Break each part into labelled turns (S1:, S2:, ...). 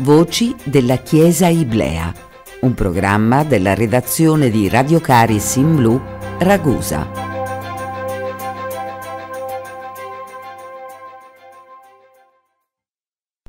S1: Voci della Chiesa Iblea, un programma della redazione di Radio Caris in Blu,
S2: Ragusa.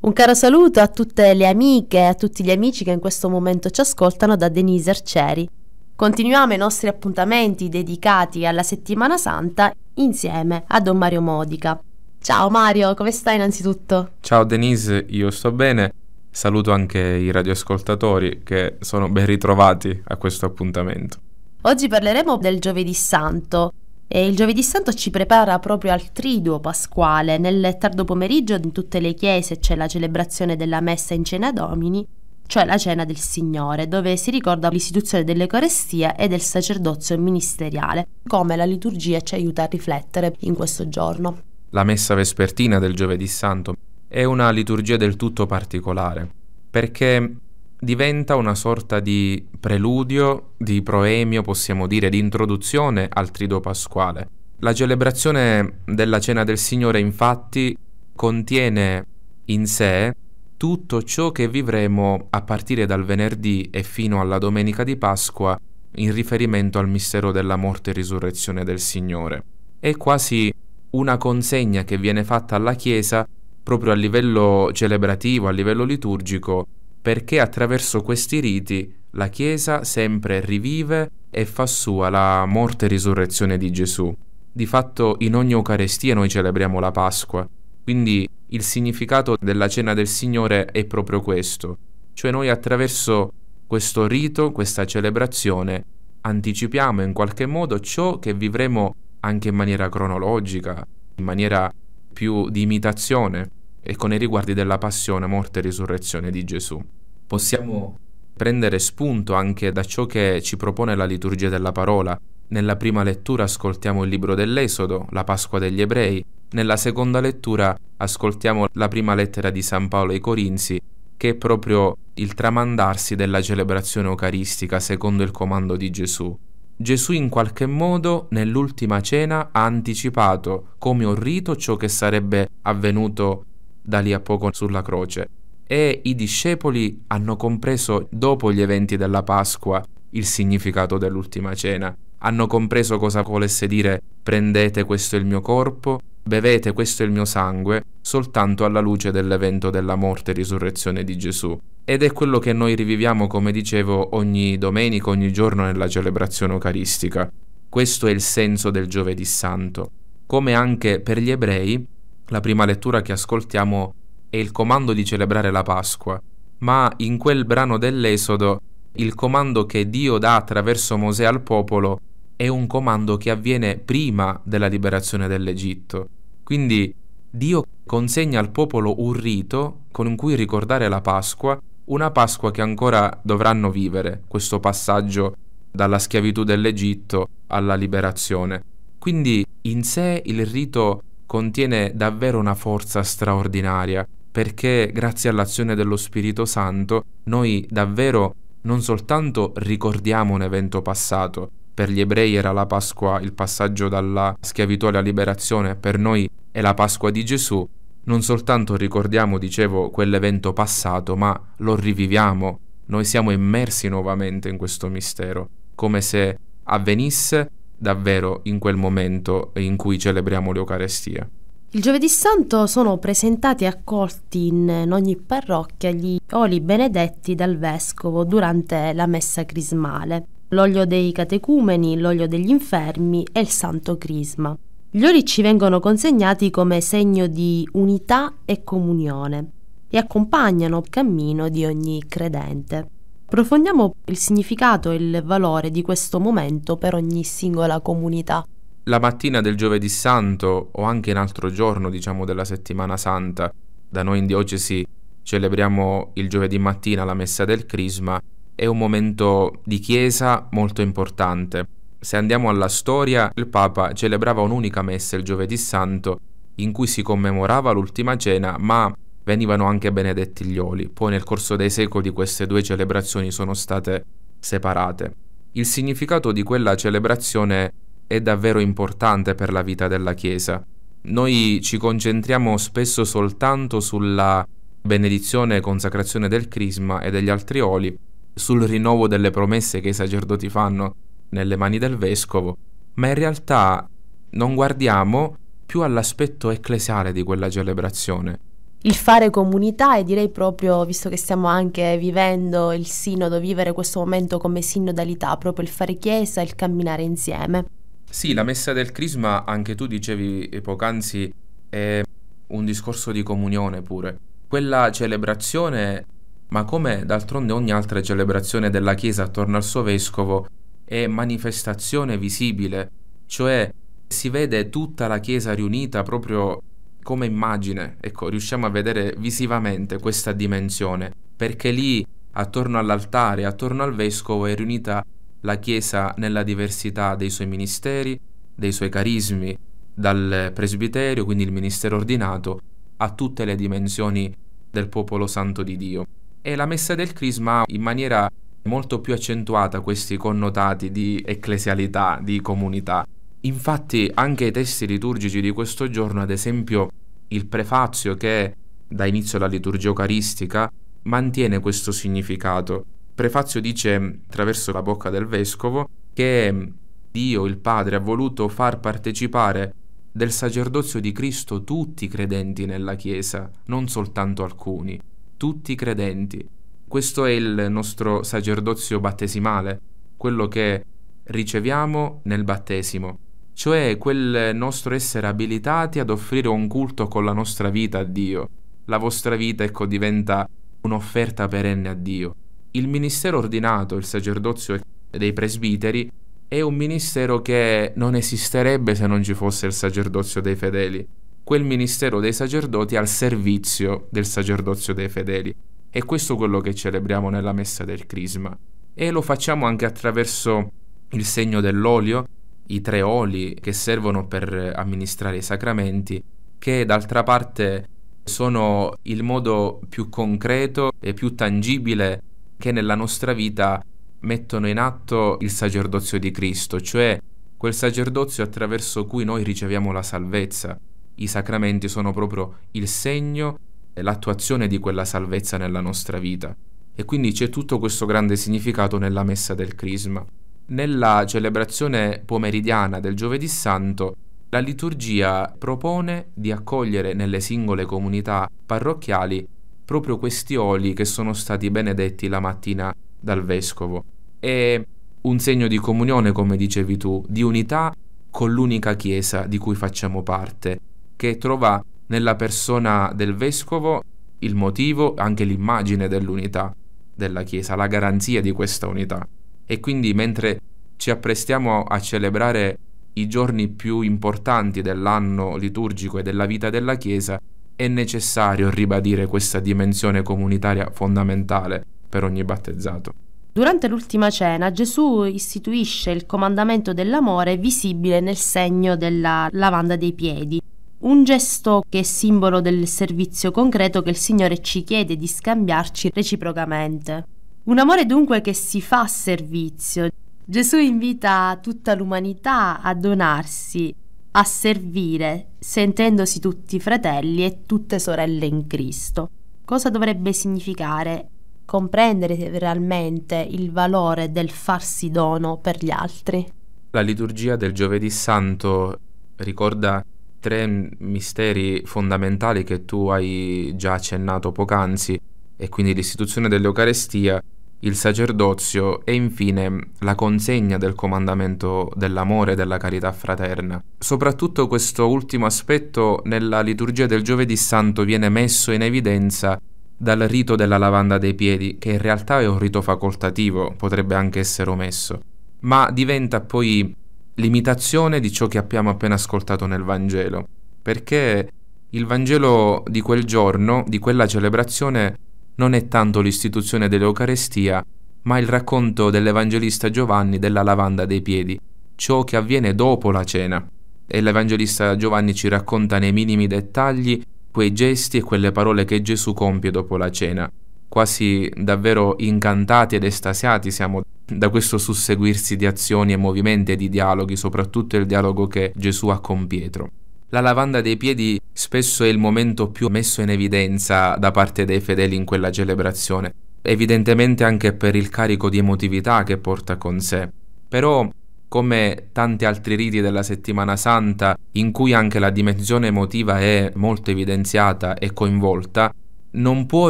S2: Un caro saluto a tutte le amiche e a tutti gli amici che in questo momento ci ascoltano da Denise Arceri. Continuiamo i nostri appuntamenti dedicati alla settimana santa insieme a Don Mario Modica. Ciao Mario, come stai innanzitutto?
S1: Ciao Denise, io sto bene. Saluto anche i radioascoltatori che sono ben ritrovati a questo appuntamento.
S2: Oggi parleremo del giovedì santo. E il giovedì santo ci prepara proprio al triduo pasquale. Nel tardo pomeriggio in tutte le chiese c'è la celebrazione della messa in cena domini, cioè la cena del Signore, dove si ricorda l'istituzione dell'Eucarestia e del sacerdozio ministeriale, come la liturgia ci aiuta a riflettere in questo giorno.
S1: La messa vespertina del giovedì santo è una liturgia del tutto particolare, perché diventa una sorta di preludio, di proemio, possiamo dire, di introduzione al trido pasquale. La celebrazione della Cena del Signore infatti contiene in sé tutto ciò che vivremo a partire dal venerdì e fino alla domenica di Pasqua in riferimento al mistero della morte e risurrezione del Signore. È quasi una consegna che viene fatta alla Chiesa proprio a livello celebrativo, a livello liturgico, perché attraverso questi riti la Chiesa sempre rivive e fa sua la morte e risurrezione di Gesù. Di fatto in ogni Eucaristia noi celebriamo la Pasqua, quindi il significato della cena del Signore è proprio questo, cioè noi attraverso questo rito, questa celebrazione, anticipiamo in qualche modo ciò che vivremo anche in maniera cronologica, in maniera più di imitazione e con i riguardi della passione, morte e risurrezione di Gesù. Possiamo prendere spunto anche da ciò che ci propone la liturgia della parola. Nella prima lettura ascoltiamo il libro dell'Esodo, la Pasqua degli ebrei, nella seconda lettura ascoltiamo la prima lettera di San Paolo ai Corinzi, che è proprio il tramandarsi della celebrazione eucaristica secondo il comando di Gesù. Gesù in qualche modo nell'ultima cena ha anticipato come un rito ciò che sarebbe avvenuto da lì a poco sulla croce e i discepoli hanno compreso dopo gli eventi della Pasqua il significato dell'ultima cena, hanno compreso cosa volesse dire prendete questo è il mio corpo Bevete questo è il mio sangue soltanto alla luce dell'evento della morte e risurrezione di Gesù. Ed è quello che noi riviviamo, come dicevo, ogni domenica, ogni giorno nella celebrazione eucaristica. Questo è il senso del giovedì santo. Come anche per gli ebrei, la prima lettura che ascoltiamo è il comando di celebrare la Pasqua, ma in quel brano dell'Esodo il comando che Dio dà attraverso Mosè al popolo è un comando che avviene prima della liberazione dell'Egitto. Quindi Dio consegna al popolo un rito con cui ricordare la Pasqua, una Pasqua che ancora dovranno vivere, questo passaggio dalla schiavitù dell'Egitto alla liberazione. Quindi in sé il rito contiene davvero una forza straordinaria, perché grazie all'azione dello Spirito Santo noi davvero non soltanto ricordiamo un evento passato, per gli ebrei era la Pasqua, il passaggio dalla schiavitù alla liberazione, per noi è la Pasqua di Gesù, non soltanto ricordiamo, dicevo, quell'evento passato, ma lo riviviamo, noi siamo immersi nuovamente in questo mistero, come se avvenisse davvero in quel momento in cui celebriamo l'Eucarestia.
S2: Il giovedì santo sono presentati e accolti in ogni parrocchia gli oli benedetti dal vescovo durante la messa crismale l'olio dei catecumeni, l'olio degli infermi e il santo crisma. Gli oli ci vengono consegnati come segno di unità e comunione e accompagnano il cammino di ogni credente. Approfondiamo il significato e il valore di questo momento per ogni singola comunità.
S1: La mattina del giovedì santo o anche in altro giorno, diciamo, della settimana santa, da noi in diocesi celebriamo il giovedì mattina la messa del crisma è un momento di chiesa molto importante. Se andiamo alla storia, il Papa celebrava un'unica messa il giovedì santo in cui si commemorava l'ultima cena, ma venivano anche benedetti gli oli. Poi nel corso dei secoli queste due celebrazioni sono state separate. Il significato di quella celebrazione è davvero importante per la vita della Chiesa. Noi ci concentriamo spesso soltanto sulla benedizione e consacrazione del crisma e degli altri oli, sul rinnovo delle promesse che i sacerdoti fanno nelle mani del vescovo, ma in realtà non guardiamo più all'aspetto ecclesiale di quella celebrazione.
S2: Il fare comunità e direi proprio, visto che stiamo anche vivendo il sinodo, vivere questo momento come sinodalità, proprio il fare chiesa, il camminare insieme.
S1: Sì, la messa del crisma, anche tu dicevi poc'anzi, è un discorso di comunione pure. Quella celebrazione ma come d'altronde ogni altra celebrazione della Chiesa attorno al suo vescovo è manifestazione visibile, cioè si vede tutta la Chiesa riunita proprio come immagine, ecco, riusciamo a vedere visivamente questa dimensione, perché lì attorno all'altare, attorno al vescovo è riunita la Chiesa nella diversità dei suoi ministeri, dei suoi carismi, dal presbiterio, quindi il ministero ordinato, a tutte le dimensioni del popolo santo di Dio e la messa del crisma in maniera molto più accentuata questi connotati di ecclesialità, di comunità. Infatti anche i testi liturgici di questo giorno, ad esempio il prefazio che da inizio alla liturgia eucaristica, mantiene questo significato. Il prefazio dice, attraverso la bocca del vescovo, che Dio il Padre ha voluto far partecipare del sacerdozio di Cristo tutti i credenti nella Chiesa, non soltanto alcuni tutti i credenti. Questo è il nostro sacerdozio battesimale, quello che riceviamo nel battesimo, cioè quel nostro essere abilitati ad offrire un culto con la nostra vita a Dio. La vostra vita, ecco, diventa un'offerta perenne a Dio. Il ministero ordinato, il sacerdozio dei presbiteri, è un ministero che non esisterebbe se non ci fosse il sacerdozio dei fedeli quel ministero dei sacerdoti al servizio del sacerdozio dei fedeli. È questo quello che celebriamo nella messa del Crisma. E lo facciamo anche attraverso il segno dell'olio, i tre oli che servono per amministrare i sacramenti, che d'altra parte sono il modo più concreto e più tangibile che nella nostra vita mettono in atto il sacerdozio di Cristo, cioè quel sacerdozio attraverso cui noi riceviamo la salvezza i sacramenti sono proprio il segno e l'attuazione di quella salvezza nella nostra vita. E quindi c'è tutto questo grande significato nella messa del crisma. Nella celebrazione pomeridiana del giovedì santo, la liturgia propone di accogliere nelle singole comunità parrocchiali proprio questi oli che sono stati benedetti la mattina dal vescovo. È un segno di comunione, come dicevi tu, di unità con l'unica Chiesa di cui facciamo parte che trova nella persona del vescovo il motivo, anche l'immagine dell'unità della Chiesa, la garanzia di questa unità. E quindi mentre ci apprestiamo a celebrare i giorni più importanti dell'anno liturgico e della vita della Chiesa, è necessario ribadire questa dimensione comunitaria fondamentale per ogni battezzato.
S2: Durante l'ultima cena Gesù istituisce il comandamento dell'amore visibile nel segno della lavanda dei piedi un gesto che è simbolo del servizio concreto che il Signore ci chiede di scambiarci reciprocamente. Un amore dunque che si fa servizio. Gesù invita tutta l'umanità a donarsi, a servire, sentendosi tutti fratelli e tutte sorelle in Cristo. Cosa dovrebbe significare comprendere realmente il valore del farsi dono per gli altri?
S1: La liturgia del giovedì santo ricorda tre misteri fondamentali che tu hai già accennato poc'anzi, e quindi l'istituzione dell'Eucarestia, il sacerdozio e infine la consegna del comandamento dell'amore e della carità fraterna. Soprattutto questo ultimo aspetto nella liturgia del giovedì santo viene messo in evidenza dal rito della lavanda dei piedi, che in realtà è un rito facoltativo, potrebbe anche essere omesso, ma diventa poi l'imitazione di ciò che abbiamo appena ascoltato nel Vangelo, perché il Vangelo di quel giorno, di quella celebrazione, non è tanto l'istituzione dell'Eucarestia, ma il racconto dell'Evangelista Giovanni della lavanda dei piedi, ciò che avviene dopo la cena. E l'Evangelista Giovanni ci racconta nei minimi dettagli quei gesti e quelle parole che Gesù compie dopo la cena quasi davvero incantati ed estasiati siamo da questo susseguirsi di azioni e movimenti e di dialoghi, soprattutto il dialogo che Gesù ha con Pietro. La lavanda dei piedi spesso è il momento più messo in evidenza da parte dei fedeli in quella celebrazione, evidentemente anche per il carico di emotività che porta con sé. Però, come tanti altri riti della settimana santa, in cui anche la dimensione emotiva è molto evidenziata e coinvolta, non può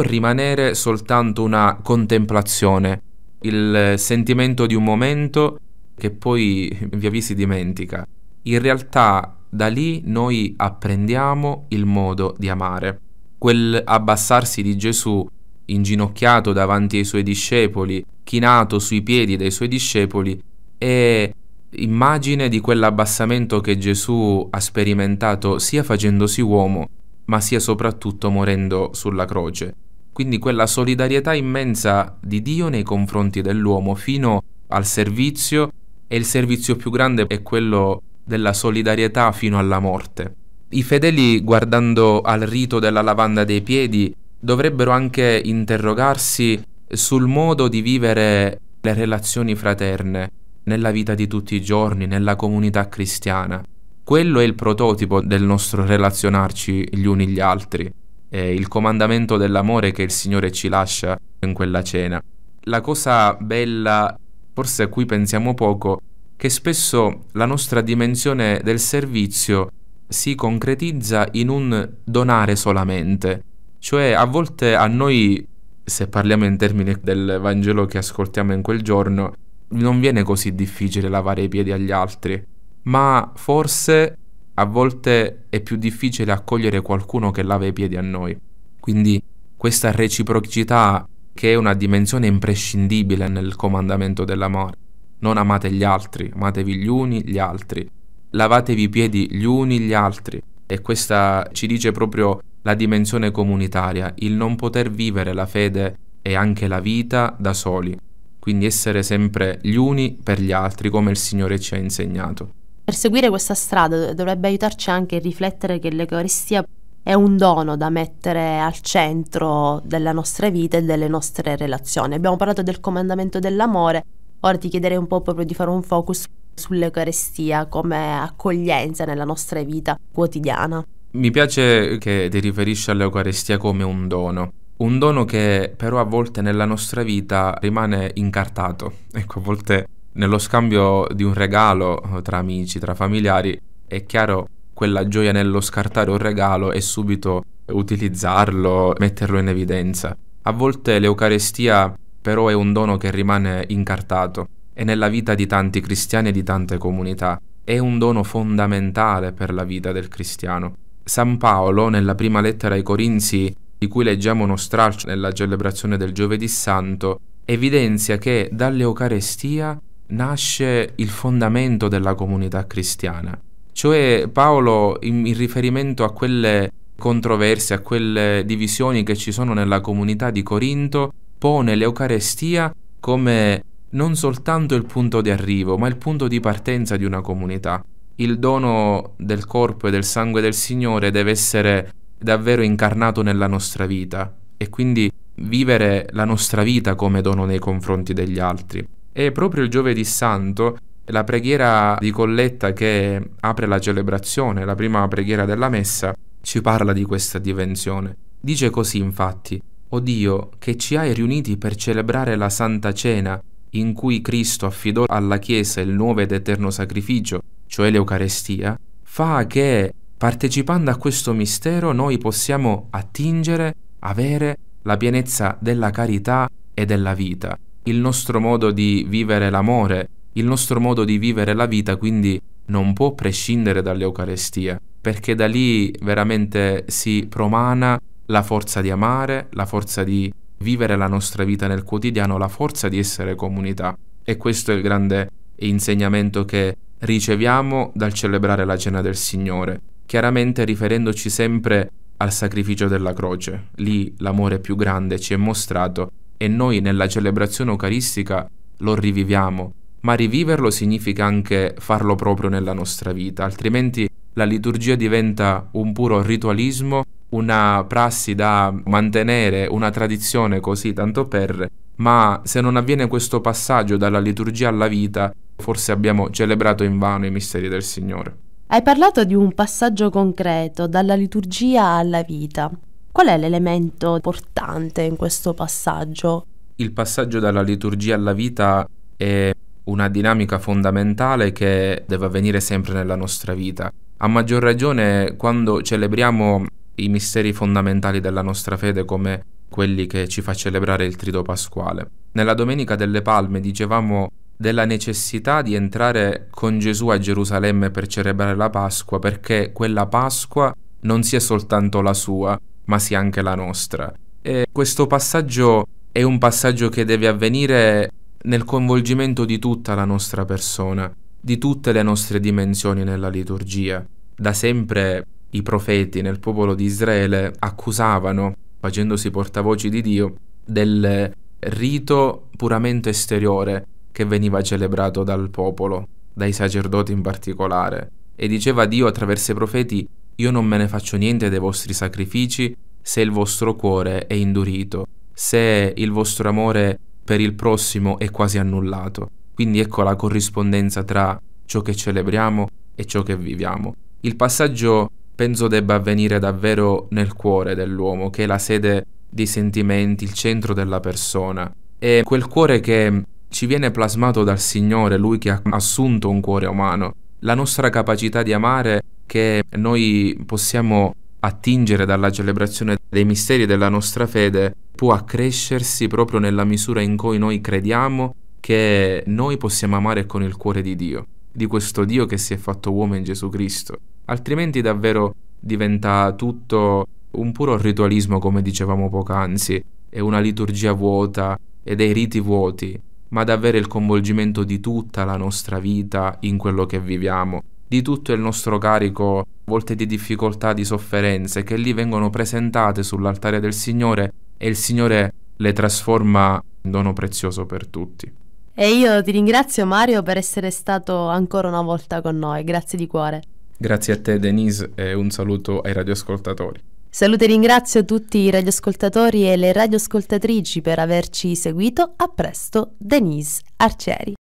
S1: rimanere soltanto una contemplazione, il sentimento di un momento che poi via via si dimentica. In realtà da lì noi apprendiamo il modo di amare. Quel abbassarsi di Gesù inginocchiato davanti ai suoi discepoli, chinato sui piedi dei suoi discepoli, è immagine di quell'abbassamento che Gesù ha sperimentato sia facendosi uomo, ma sia soprattutto morendo sulla croce. Quindi quella solidarietà immensa di Dio nei confronti dell'uomo fino al servizio e il servizio più grande è quello della solidarietà fino alla morte. I fedeli, guardando al rito della lavanda dei piedi, dovrebbero anche interrogarsi sul modo di vivere le relazioni fraterne nella vita di tutti i giorni, nella comunità cristiana. Quello è il prototipo del nostro relazionarci gli uni gli altri, è il comandamento dell'amore che il Signore ci lascia in quella cena. La cosa bella, forse a cui pensiamo poco, che spesso la nostra dimensione del servizio si concretizza in un donare solamente. Cioè a volte a noi, se parliamo in termini del Vangelo che ascoltiamo in quel giorno, non viene così difficile lavare i piedi agli altri ma forse a volte è più difficile accogliere qualcuno che lava i piedi a noi. Quindi questa reciprocità che è una dimensione imprescindibile nel comandamento dell'amore. Non amate gli altri, amatevi gli uni gli altri. Lavatevi i piedi gli uni gli altri. E questa ci dice proprio la dimensione comunitaria, il non poter vivere la fede e anche la vita da soli. Quindi essere sempre gli uni per gli altri, come il Signore ci ha insegnato.
S2: Per seguire questa strada dovrebbe aiutarci anche a riflettere che l'Eucaristia è un dono da mettere al centro della nostra vita e delle nostre relazioni. Abbiamo parlato del comandamento dell'amore, ora ti chiederei un po' proprio di fare un focus sull'Eucaristia come accoglienza nella nostra vita quotidiana.
S1: Mi piace che ti riferisci all'Eucaristia come un dono. Un dono che però a volte nella nostra vita rimane incartato. Ecco, a volte nello scambio di un regalo tra amici, tra familiari, è chiaro quella gioia nello scartare un regalo e subito utilizzarlo, metterlo in evidenza. A volte l'Eucarestia però è un dono che rimane incartato e nella vita di tanti cristiani e di tante comunità. È un dono fondamentale per la vita del cristiano. San Paolo, nella prima lettera ai Corinzi, di cui leggiamo uno stralcio nella celebrazione del giovedì santo, evidenzia che dall'Eucarestia nasce il fondamento della comunità cristiana. Cioè Paolo, in, in riferimento a quelle controversie, a quelle divisioni che ci sono nella comunità di Corinto, pone l'Eucarestia come non soltanto il punto di arrivo, ma il punto di partenza di una comunità. Il dono del corpo e del sangue del Signore deve essere davvero incarnato nella nostra vita e quindi vivere la nostra vita come dono nei confronti degli altri. E proprio il giovedì santo, la preghiera di colletta che apre la celebrazione, la prima preghiera della messa, ci parla di questa dimensione. Dice così infatti, O Dio, che ci hai riuniti per celebrare la Santa Cena, in cui Cristo affidò alla Chiesa il nuovo ed eterno sacrificio, cioè l'Eucarestia, fa che, partecipando a questo mistero, noi possiamo attingere, avere la pienezza della carità e della vita il nostro modo di vivere l'amore, il nostro modo di vivere la vita quindi non può prescindere dall'Eucarestia, perché da lì veramente si promana la forza di amare, la forza di vivere la nostra vita nel quotidiano, la forza di essere comunità. E questo è il grande insegnamento che riceviamo dal celebrare la cena del Signore, chiaramente riferendoci sempre al sacrificio della croce. Lì l'amore più grande ci è mostrato e noi nella celebrazione eucaristica lo riviviamo, ma riviverlo significa anche farlo proprio nella nostra vita, altrimenti la liturgia diventa un puro ritualismo, una prassi da mantenere, una tradizione così tanto per, ma se non avviene questo passaggio dalla liturgia alla vita, forse abbiamo celebrato in vano i misteri del Signore.
S2: Hai parlato di un passaggio concreto, dalla liturgia alla vita. Qual è l'elemento portante in questo passaggio?
S1: Il passaggio dalla liturgia alla vita è una dinamica fondamentale che deve avvenire sempre nella nostra vita. A maggior ragione quando celebriamo i misteri fondamentali della nostra fede come quelli che ci fa celebrare il Trito Pasquale. Nella Domenica delle Palme dicevamo della necessità di entrare con Gesù a Gerusalemme per celebrare la Pasqua, perché quella Pasqua non sia soltanto la sua, ma sia anche la nostra. E questo passaggio è un passaggio che deve avvenire nel coinvolgimento di tutta la nostra persona, di tutte le nostre dimensioni nella liturgia. Da sempre i profeti nel popolo di Israele accusavano, facendosi portavoci di Dio, del rito puramente esteriore che veniva celebrato dal popolo, dai sacerdoti in particolare. E diceva Dio attraverso i profeti, io non me ne faccio niente dei vostri sacrifici se il vostro cuore è indurito, se il vostro amore per il prossimo è quasi annullato. Quindi ecco la corrispondenza tra ciò che celebriamo e ciò che viviamo. Il passaggio penso debba avvenire davvero nel cuore dell'uomo, che è la sede dei sentimenti, il centro della persona. È quel cuore che ci viene plasmato dal Signore, Lui che ha assunto un cuore umano, la nostra capacità di amare che noi possiamo attingere dalla celebrazione dei misteri della nostra fede può accrescersi proprio nella misura in cui noi crediamo che noi possiamo amare con il cuore di Dio, di questo Dio che si è fatto uomo in Gesù Cristo. Altrimenti davvero diventa tutto un puro ritualismo, come dicevamo poc'anzi, è una liturgia vuota e dei riti vuoti, ma ad avere il coinvolgimento di tutta la nostra vita in quello che viviamo, di tutto il nostro carico, volte di difficoltà, di sofferenze, che lì vengono presentate sull'altare del Signore e il Signore le trasforma in dono prezioso per tutti.
S2: E io ti ringrazio Mario per essere stato ancora una volta con noi, grazie di cuore.
S1: Grazie a te Denise e un saluto ai radioascoltatori.
S2: Saluto e ringrazio tutti i radioascoltatori e le radioascoltatrici per averci seguito. A presto, Denise Arcieri.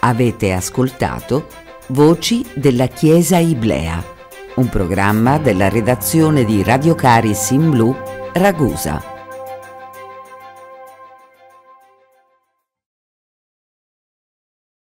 S1: Avete ascoltato Voci della Chiesa Iblea, un programma della redazione di Radio Caris in Blu, Ragusa.